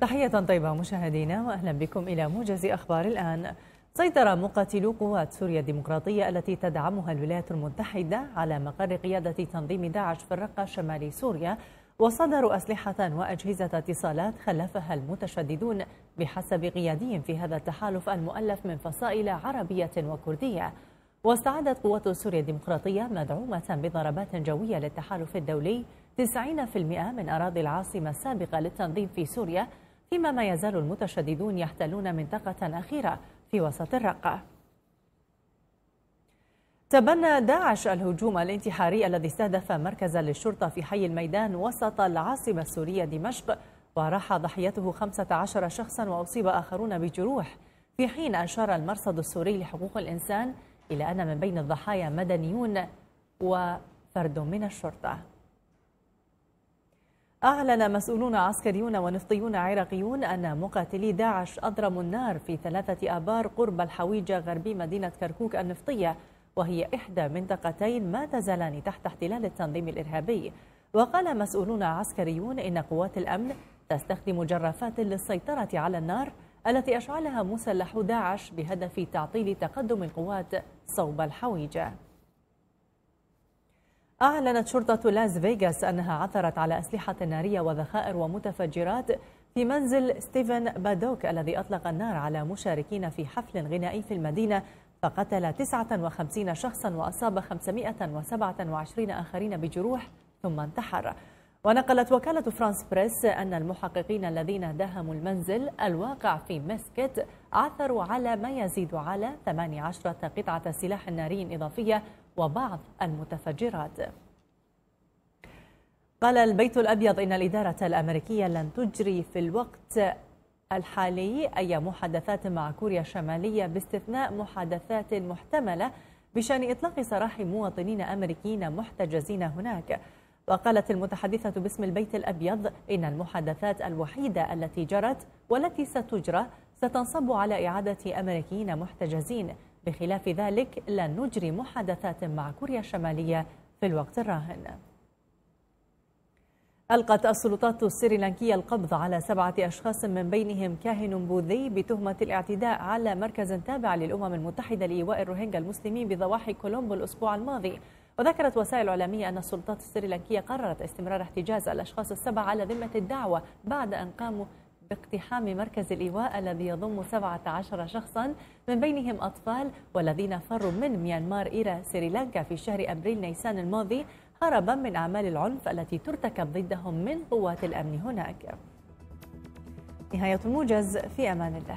تحية طيبة مشاهدينا وأهلا بكم إلى موجز أخبار الآن سيطر مقاتلو قوات سوريا الديمقراطية التي تدعمها الولايات المتحدة على مقر قيادة تنظيم داعش في الرقة شمالي سوريا وصدروا أسلحة وأجهزة اتصالات خلفها المتشددون بحسب قيادي في هذا التحالف المؤلف من فصائل عربية وكردية واستعادت قوات سوريا الديمقراطية مدعومة بضربات جوية للتحالف الدولي 90% من أراضي العاصمة السابقة للتنظيم في سوريا فيما ما يزال المتشددون يحتلون منطقة أخيرة في وسط الرقة تبنى داعش الهجوم الانتحاري الذي استهدف مركزا للشرطة في حي الميدان وسط العاصمة السورية دمشق وراح ضحيته 15 شخصا وأصيب آخرون بجروح في حين أشار المرصد السوري لحقوق الإنسان إلى أن من بين الضحايا مدنيون وفرد من الشرطة أعلن مسؤولون عسكريون ونفطيون عراقيون أن مقاتلي داعش أضرموا النار في ثلاثة آبار قرب الحويجة غربي مدينة كركوك النفطية وهي إحدى منطقتين ما تزالان تحت احتلال التنظيم الإرهابي وقال مسؤولون عسكريون إن قوات الأمن تستخدم جرافات للسيطرة على النار التي أشعلها مسلح داعش بهدف تعطيل تقدم القوات صوب الحويجة أعلنت شرطة لاس فيغاس أنها عثرت على أسلحة نارية وذخائر ومتفجرات في منزل ستيفن بادوك الذي أطلق النار على مشاركين في حفل غنائي في المدينة فقتل 59 شخصا وأصاب 527 آخرين بجروح ثم انتحر ونقلت وكالة فرانس بريس أن المحققين الذين داهموا المنزل الواقع في مسكت عثروا على ما يزيد على 18 قطعة سلاح ناري إضافية وبعض المتفجرات قال البيت الأبيض إن الإدارة الأمريكية لن تجري في الوقت الحالي أي محادثات مع كوريا الشمالية باستثناء محادثات محتملة بشأن إطلاق سراح مواطنين أمريكيين محتجزين هناك وقالت المتحدثة باسم البيت الأبيض إن المحادثات الوحيدة التي جرت والتي ستجرى ستنصب على إعادة أمريكيين محتجزين بخلاف ذلك لن نجري محادثات مع كوريا الشمالية في الوقت الراهن ألقت السلطات السريلانكية القبض على سبعة أشخاص من بينهم كاهن بوذي بتهمة الاعتداء على مركز تابع للأمم المتحدة لإيواء الروهينجا المسلمين بضواحي كولومبو الأسبوع الماضي وذكرت وسائل إعلامية أن السلطات السريلانكية قررت استمرار احتجاز الأشخاص السبعة على ذمة الدعوة بعد أن قاموا باقتحام مركز الإيواء الذي يضم 17 شخصا من بينهم أطفال والذين فروا من ميانمار إلى سريلانكا في شهر أبريل نيسان الماضي هربا من أعمال العنف التي ترتكب ضدهم من قوات الأمن هناك نهاية الموجز في أمان الله